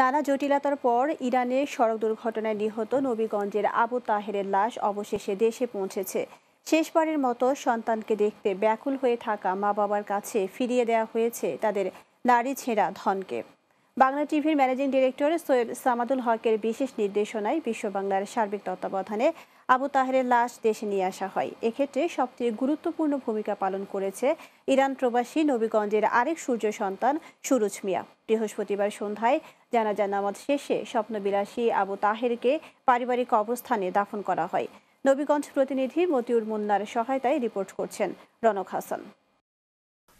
নানা জটিলতার পর ইরানের সড়ক দুর্ঘটনায় নিহত নবীগঞ্জের আবু তাহেরের লাশ অবশেষে দেশে পৌঁছেছে শেষবারের মতো সন্তানকে দেখতে ব্যাকুল হয়ে থাকা মা বাবার কাছে ফিরিয়ে দেওয়া হয়েছে তাদের নারী ছেঁড়া ধনকে বাংলা টিভির ম্যানেজিং ডিরেক্টর সৈয়দ সামাদুল হকের বিশেষ নির্দেশনায় বিশ্ব বাংলার সার্বিক তত্ত্বাবধানে আবু তাহেরের লাশ দেশে নিয়ে আসা হয় এক্ষেত্রে সবচেয়ে গুরুত্বপূর্ণ ভূমিকা পালন করেছে ইরান প্রবাসী নবীগঞ্জের আরেক সূর্য সন্তান সুরুজ মিয়া বৃহস্পতিবার সন্ধ্যায় জানাজা নামাজ শেষে স্বপ্নবিলাসী আবু তাহেরকে পারিবারিক অবস্থানে দাফন করা হয় নবীগঞ্জ প্রতিনিধি মতিউর মুন্নার সহায়তায় রিপোর্ট করছেন রনক হাসান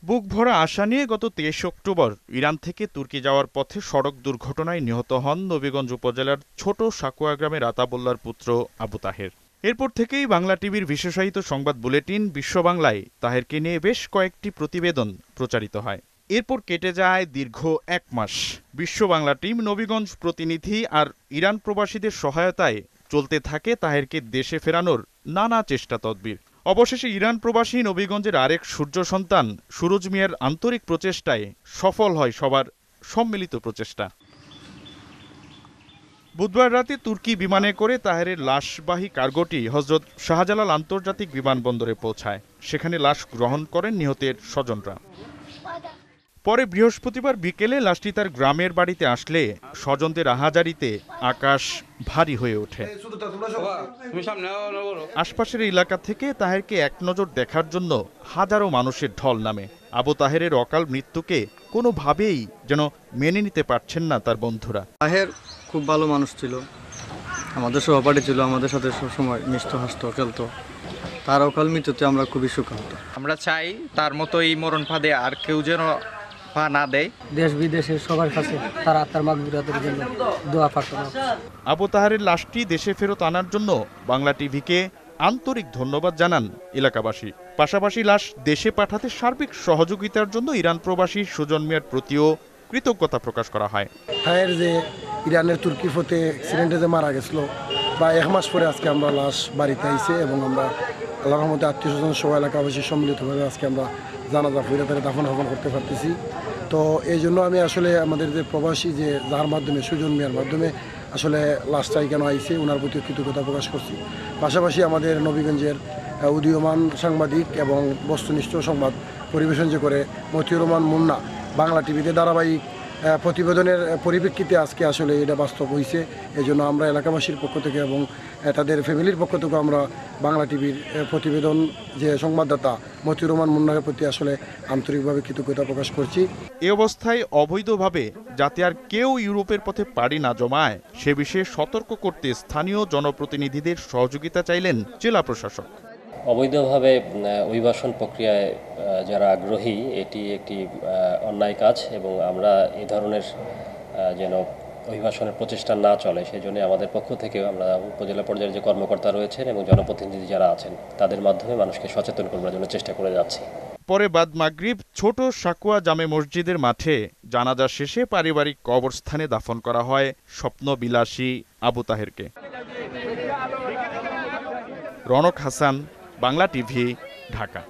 বুক ভরা আশা নিয়ে গত তেইশ অক্টোবর ইরান থেকে তুর্কি যাওয়ার পথে সড়ক দুর্ঘটনায় নিহত হন নবীগঞ্জ উপজেলার ছোট সাকুয়া গ্রামের আতাবুল্লার পুত্র আবু তাহের এরপর থেকেই বাংলা টিভির বিশেষায়িত সংবাদ বুলেটিন বিশ্ব বাংলায় তাহেরকে নিয়ে বেশ কয়েকটি প্রতিবেদন প্রচারিত হয় এরপর কেটে যায় দীর্ঘ এক মাস বিশ্ব বাংলা টিম নবীগঞ্জ প্রতিনিধি আর ইরান প্রবাসীদের সহায়তায় চলতে থাকে তাহেরকে দেশে ফেরানোর নানা চেষ্টা তদবির অবশেষে ইরান প্রবাসী নবীগঞ্জের আরেক সূর্য সন্তান সুরজ মিয়ার আন্তরিক প্রচেষ্টায় সফল হয় সবার সম্মিলিত প্রচেষ্টা বুধবার রাতে তুর্কি বিমানে করে তাহেরের লাশবাহী কার্গোটি হজরত শাহজালাল আন্তর্জাতিক বিমানবন্দরে পৌঁছায় সেখানে লাশ গ্রহণ করেন নিহতের স্বজনরা পরে বৃহস্পতিবার বিকেলে লাশটি তার গ্রামের বাড়িতে আসলে স্বজনদের আহাজারিতে আকাশ ভারী হয়ে ওঠে আশপাশের এলাকা থেকে তাহেরকে এক নজর দেখার জন্য হাজারো মানুষের ঢল নামে আবু তাহেরের অকাল মৃত্যুকে কোনোভাবেই যেন মেনে নিতে পারছেন না তার বন্ধুরা তাহের খুব ভালো মানুষ ছিল আমাদের সহপাঠী ছিল আমাদের সাথে সবসময় মিষ্ট হাসতো খেলতো তার অকাল মৃত্যুতে আমরা খুবই সুখান্ত আমরা চাই তার মতো এই মরণ ফাঁদে আর কেউ যেন না দেয় দেশ বিদেশের সবার কাছে তার আত্মার মাগবিরাতের জন্য দোয়া প্রার্থনা আবু তাহারের লাশটি দেশে ফেরত আনার জন্য বাংলা টিভিকে আন্তরিক ধন্যবাদ জানান এলাকাবাসী পাশাপাশি লাশ দেশে পাঠাতে সার্বিক সহযোগিতার জন্য ইরান প্রবাসী সুজন মিয়ার প্রতিও কৃতজ্ঞতা প্রকাশ করা হয় যে ইরানের তুর্কি ফতে অ্যাক্সিডেন্টে যে মারা গেছিল বা এক মাস পরে আজকে আমরা লাশ বাড়িতে আইছে এবং আমরা আল্লাহ মধ্যে আত্মীয় স্বজন সহ এলাকাবাসী সম্মিলিতভাবে আজকে আমরা জানাজা ফিরাতারে দাফন হবন করতে পারতেছি তো এই জন্য আমি আসলে আমাদের যে প্রবাসী যে যার মাধ্যমে সুজন মিয়ার মাধ্যমে আসলে লাস্টাই কেন আইসে ওনার প্রতি কৃতজ্ঞতা প্রকাশ করছি পাশাপাশি আমাদের নবীগঞ্জের উদীয়মান সাংবাদিক এবং বস্তুনিষ্ঠ সংবাদ পরিবেশন যে করে মতিউর রহমান মুন্না বাংলা টিভিতে ধারাবাহিক প্রতিবেদনের পরিপ্রেক্ষিতে আজকে আসলে এটা বাস্তব হয়েছে এই জন্য আমরা এলাকাবাসীর পক্ষ থেকে এবং তাদের ফ্যামিলির পক্ষ থেকে আমরা বাংলা টিভির প্রতিবেদন যে সংবাদদাতা মতিউর রহমান মুন্নার প্রতি আসলে আন্তরিকভাবে কৃতজ্ঞতা প্রকাশ করছি এ অবস্থায় অবৈধভাবে যাতে আর কেউ ইউরোপের পথে পাড়ি না জমায় সে বিষয়ে সতর্ক করতে স্থানীয় জনপ্রতিনিধিদের সহযোগিতা চাইলেন জেলা প্রশাসক অবৈধভাবে অভিবাসন প্রক্রিয়ায় যারা আগ্রহী এটি একটি অন্যায় কাজ এবং আমরা এ ধরনের যেন অভিবাসনের প্রচেষ্টা না চলে সেই জন্য আমাদের পক্ষ থেকে আমরা উপজেলা পর্যায়ের যে কর্মকর্তা রয়েছেন এবং জনপ্রতিনিধি যারা আছেন তাদের মাধ্যমে মানুষকে সচেতন করবার জন্য চেষ্টা করে যাচ্ছি পরে বাদ মাগরিব ছোট সাকুয়া জামে মসজিদের মাঠে জানাজা শেষে পারিবারিক কবরস্থানে দাফন করা হয় স্বপ্ন বিলাসী আবু তাহেরকে রনক হাসান বাংলা টিভি ঢাকা